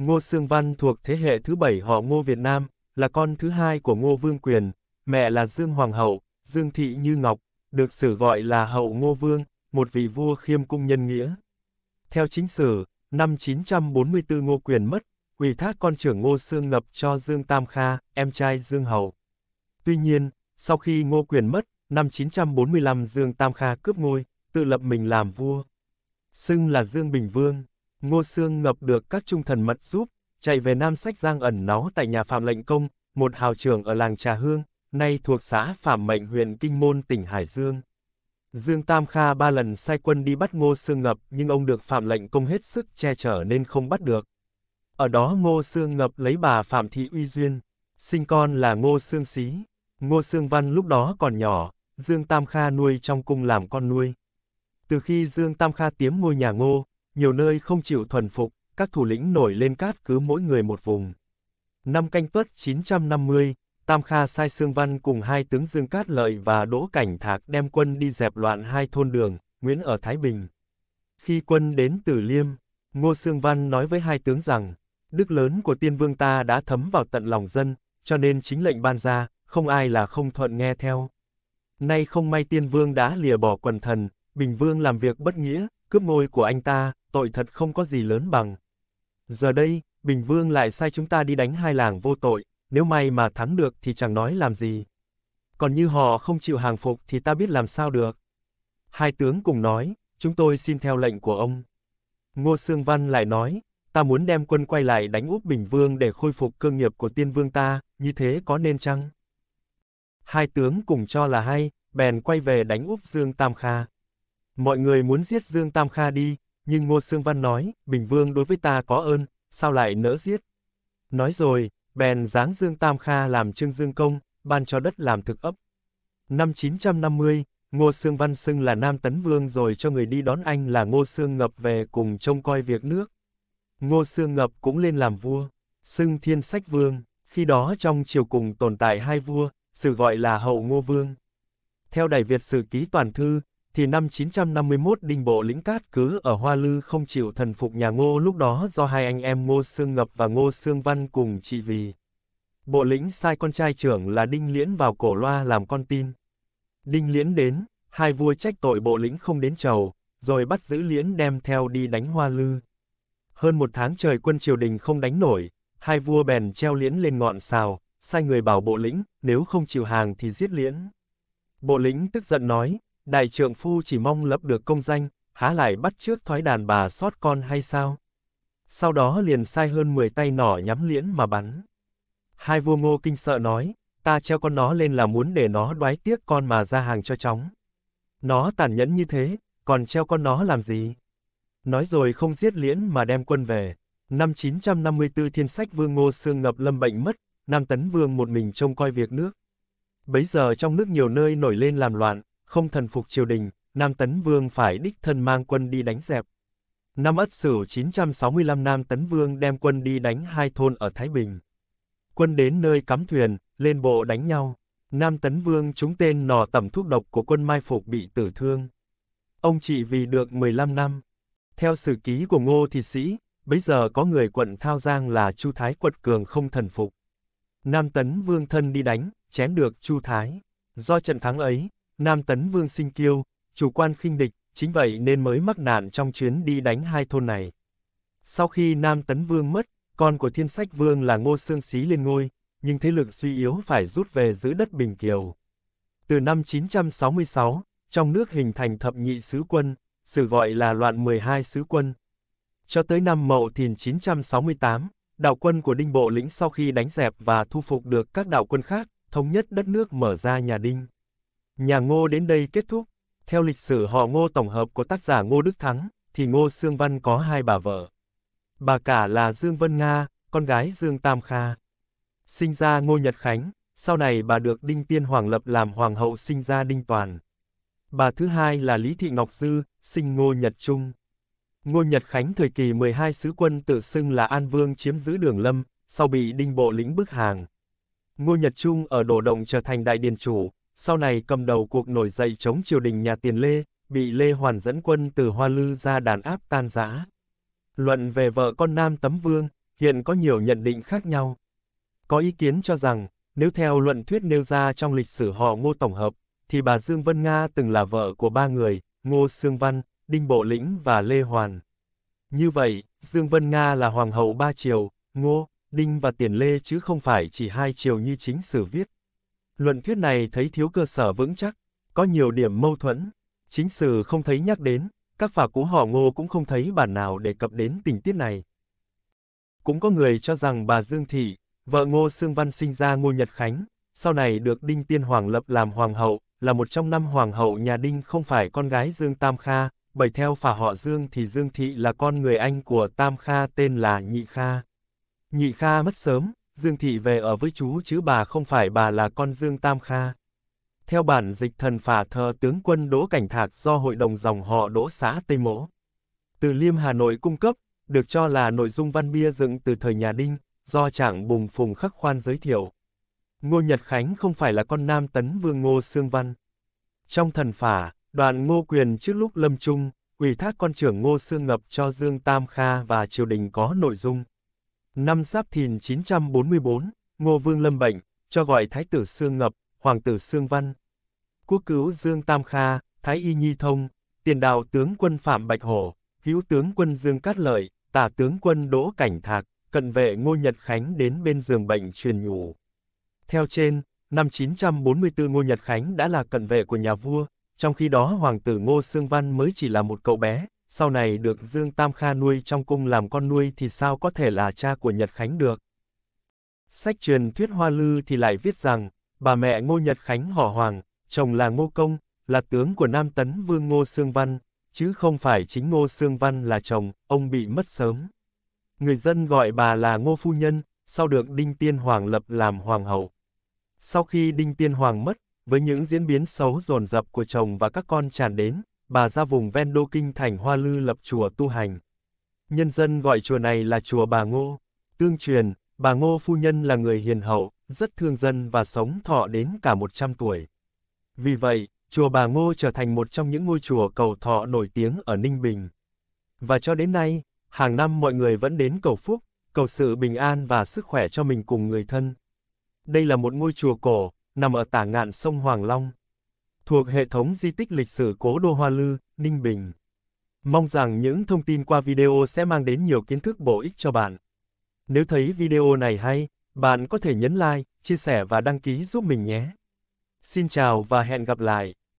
Ngô Sương Văn thuộc thế hệ thứ bảy họ Ngô Việt Nam, là con thứ hai của Ngô Vương Quyền, mẹ là Dương Hoàng Hậu, Dương Thị Như Ngọc, được sử gọi là Hậu Ngô Vương, một vị vua khiêm cung nhân nghĩa. Theo chính sử, năm 944 Ngô Quyền mất, ủy thác con trưởng Ngô Sương Ngập cho Dương Tam Kha, em trai Dương Hậu. Tuy nhiên, sau khi Ngô Quyền mất, năm 945 Dương Tam Kha cướp ngôi, tự lập mình làm vua. Xưng là Dương Bình Vương. Ngô Sương ngập được các trung thần mật giúp, chạy về Nam Sách Giang ẩn náu tại nhà Phạm Lệnh Công, một hào trưởng ở làng Trà Hương, nay thuộc xã Phạm Mệnh huyện Kinh Môn tỉnh Hải Dương. Dương Tam Kha ba lần sai quân đi bắt Ngô Sương Ngập nhưng ông được Phạm Lệnh Công hết sức che chở nên không bắt được. Ở đó Ngô Sương Ngập lấy bà Phạm Thị Uy Duyên, sinh con là Ngô Sương Xí. Ngô Sương Văn lúc đó còn nhỏ, Dương Tam Kha nuôi trong cung làm con nuôi. Từ khi Dương Tam Kha tiếm ngôi nhà Ngô, nhiều nơi không chịu thuần phục, các thủ lĩnh nổi lên cát cứ mỗi người một vùng. Năm canh tuất 950, Tam Kha sai Sương Văn cùng hai tướng Dương Cát Lợi và Đỗ Cảnh Thạc đem quân đi dẹp loạn hai thôn đường, Nguyễn ở Thái Bình. Khi quân đến Tử Liêm, Ngô Sương Văn nói với hai tướng rằng, đức lớn của tiên vương ta đã thấm vào tận lòng dân, cho nên chính lệnh ban ra, không ai là không thuận nghe theo. Nay không may tiên vương đã lìa bỏ quần thần, Bình Vương làm việc bất nghĩa, cướp ngôi của anh ta, tội thật không có gì lớn bằng. Giờ đây, Bình Vương lại sai chúng ta đi đánh hai làng vô tội, nếu may mà thắng được thì chẳng nói làm gì. Còn như họ không chịu hàng phục thì ta biết làm sao được. Hai tướng cùng nói, chúng tôi xin theo lệnh của ông. Ngô Sương Văn lại nói, ta muốn đem quân quay lại đánh úp Bình Vương để khôi phục cơ nghiệp của tiên vương ta, như thế có nên chăng? Hai tướng cùng cho là hay, bèn quay về đánh úp Dương Tam Kha. Mọi người muốn giết Dương Tam Kha đi, nhưng Ngô Sương Văn nói, Bình Vương đối với ta có ơn, sao lại nỡ giết? Nói rồi, bèn giáng Dương Tam Kha làm trương dương công, ban cho đất làm thực ấp. Năm 950, Ngô Sương Văn xưng là Nam Tấn Vương rồi cho người đi đón anh là Ngô Sương Ngập về cùng trông coi việc nước. Ngô Sương Ngập cũng lên làm vua, xưng Thiên Sách Vương, khi đó trong triều cùng tồn tại hai vua, sử gọi là Hậu Ngô Vương. Theo Đại Việt Sử Ký Toàn Thư, thì năm 951 đinh bộ lĩnh cát cứ ở Hoa Lư không chịu thần phục nhà Ngô lúc đó do hai anh em Ngô Sương Ngập và Ngô Sương Văn cùng trị vì. Bộ lĩnh sai con trai trưởng là Đinh Liễn vào cổ loa làm con tin. Đinh Liễn đến, hai vua trách tội bộ lĩnh không đến chầu, rồi bắt giữ Liễn đem theo đi đánh Hoa Lư. Hơn một tháng trời quân triều đình không đánh nổi, hai vua bèn treo Liễn lên ngọn sào, sai người bảo bộ lĩnh, nếu không chịu hàng thì giết Liễn. Bộ lĩnh tức giận nói, đại trượng phu chỉ mong lập được công danh, há lại bắt trước thói đàn bà sót con hay sao? Sau đó liền sai hơn 10 tay nỏ nhắm liễn mà bắn. Hai vua ngô kinh sợ nói, ta treo con nó lên là muốn để nó đoái tiếc con mà ra hàng cho chóng. Nó tàn nhẫn như thế, còn treo con nó làm gì? Nói rồi không giết liễn mà đem quân về. Năm 954 thiên sách vương ngô xương ngập lâm bệnh mất, Nam Tấn Vương một mình trông coi việc nước. Bấy giờ trong nước nhiều nơi nổi lên làm loạn, không thần phục triều đình, Nam Tấn Vương phải đích thân mang quân đi đánh dẹp. Năm Ất Sửu 965 Nam Tấn Vương đem quân đi đánh hai thôn ở Thái Bình. Quân đến nơi cắm thuyền, lên bộ đánh nhau. Nam Tấn Vương trúng tên nỏ tẩm thuốc độc của quân Mai Phục bị tử thương. Ông trị vì được 15 năm. Theo sử ký của Ngô Thị Sĩ, bây giờ có người quận Thao Giang là Chu Thái quật cường không thần phục. Nam Tấn Vương thân đi đánh, chém được Chu Thái. Do trận thắng ấy, Nam Tấn Vương sinh kiêu, chủ quan khinh địch, chính vậy nên mới mắc nạn trong chuyến đi đánh hai thôn này. Sau khi Nam Tấn Vương mất, con của Thiên Sách Vương là Ngô Sương Xí lên ngôi, nhưng thế lực suy yếu phải rút về giữ đất Bình Kiều. Từ năm 966, trong nước hình thành thập nhị sứ quân, sử gọi là loạn 12 sứ quân. Cho tới năm Mậu Thìn 968, đạo quân của Đinh Bộ Lĩnh sau khi đánh dẹp và thu phục được các đạo quân khác, thống nhất đất nước mở ra nhà Đinh. Nhà Ngô đến đây kết thúc. Theo lịch sử họ Ngô tổng hợp của tác giả Ngô Đức Thắng, thì Ngô Sương Văn có hai bà vợ. Bà cả là Dương Vân Nga, con gái Dương Tam Kha. Sinh ra Ngô Nhật Khánh, sau này bà được Đinh Tiên Hoàng lập làm hoàng hậu sinh ra Đinh Toàn. Bà thứ hai là Lý Thị Ngọc Dư, sinh Ngô Nhật Trung. Ngô Nhật Khánh thời kỳ 12 sứ quân tự xưng là An Vương chiếm giữ Đường Lâm, sau bị Đinh Bộ lĩnh bức hàng. Ngô Nhật Trung ở đổ Động trở thành đại điền chủ, sau này cầm đầu cuộc nổi dậy chống triều đình nhà tiền Lê, bị Lê Hoàn dẫn quân từ Hoa Lư ra đàn áp tan rã. Luận về vợ con Nam Tấm Vương, hiện có nhiều nhận định khác nhau. Có ý kiến cho rằng, nếu theo luận thuyết nêu ra trong lịch sử họ ngô tổng hợp, thì bà Dương Vân Nga từng là vợ của ba người, Ngô Sương Văn, Đinh Bộ Lĩnh và Lê Hoàn. Như vậy, Dương Vân Nga là hoàng hậu ba triều, Ngô, Đinh và Tiền Lê chứ không phải chỉ hai triều như chính sử viết. Luận thuyết này thấy thiếu cơ sở vững chắc, có nhiều điểm mâu thuẫn. Chính sử không thấy nhắc đến, các phả cũ họ ngô cũng không thấy bản nào đề cập đến tình tiết này. Cũng có người cho rằng bà Dương Thị, vợ Ngô Sương Văn sinh ra Ngô Nhật Khánh, sau này được Đinh Tiên Hoàng lập làm hoàng hậu, là một trong năm hoàng hậu nhà Đinh không phải con gái Dương Tam Kha, bởi theo phả họ Dương thì Dương Thị là con người anh của Tam Kha tên là Nhị Kha. Nhị Kha mất sớm, Dương Thị về ở với chú chứ bà không phải bà là con Dương Tam Kha. Theo bản dịch thần phả thờ tướng quân Đỗ Cảnh Thạc do hội đồng dòng họ Đỗ xã Tây Mỗ. Từ Liêm Hà Nội cung cấp, được cho là nội dung văn bia dựng từ thời nhà Đinh, do trạng Bùng Phùng Khắc Khoan giới thiệu. Ngô Nhật Khánh không phải là con nam tấn vương Ngô Sương Văn. Trong thần phả, đoàn Ngô Quyền trước lúc lâm trung, ủy thác con trưởng Ngô Sương Ngập cho Dương Tam Kha và triều đình có nội dung. Năm Giáp Thìn 944, Ngô Vương lâm bệnh, cho gọi Thái tử Sương Ngập, Hoàng tử Sương Văn. Quốc cứu Dương Tam Kha, Thái Y Nhi Thông, tiền đạo tướng quân Phạm Bạch Hổ, hữu tướng quân Dương Cát Lợi, tả tướng quân Đỗ Cảnh Thạc, cận vệ Ngô Nhật Khánh đến bên giường bệnh truyền nhủ. Theo trên, năm 944 Ngô Nhật Khánh đã là cận vệ của nhà vua, trong khi đó hoàng tử Ngô Sương Văn mới chỉ là một cậu bé, sau này được Dương Tam Kha nuôi trong cung làm con nuôi thì sao có thể là cha của Nhật Khánh được. Sách truyền thuyết Hoa Lư thì lại viết rằng, bà mẹ Ngô Nhật Khánh họ Hoàng, chồng là Ngô Công, là tướng của Nam Tấn Vương Ngô Sương Văn, chứ không phải chính Ngô Sương Văn là chồng, ông bị mất sớm. Người dân gọi bà là Ngô Phu Nhân, sau được Đinh Tiên Hoàng lập làm Hoàng hậu. Sau khi Đinh Tiên Hoàng mất, với những diễn biến xấu dồn dập của chồng và các con tràn đến, bà ra vùng ven đô kinh thành Hoa Lư lập chùa tu hành. Nhân dân gọi chùa này là chùa Bà Ngô. Tương truyền, bà Ngô phu nhân là người hiền hậu, rất thương dân và sống thọ đến cả 100 tuổi. Vì vậy, chùa Bà Ngô trở thành một trong những ngôi chùa cầu thọ nổi tiếng ở Ninh Bình. Và cho đến nay, hàng năm mọi người vẫn đến cầu phúc, cầu sự bình an và sức khỏe cho mình cùng người thân. Đây là một ngôi chùa cổ, nằm ở tả ngạn sông Hoàng Long thuộc hệ thống di tích lịch sử cố đô Hoa Lư, Ninh Bình. Mong rằng những thông tin qua video sẽ mang đến nhiều kiến thức bổ ích cho bạn. Nếu thấy video này hay, bạn có thể nhấn like, chia sẻ và đăng ký giúp mình nhé. Xin chào và hẹn gặp lại.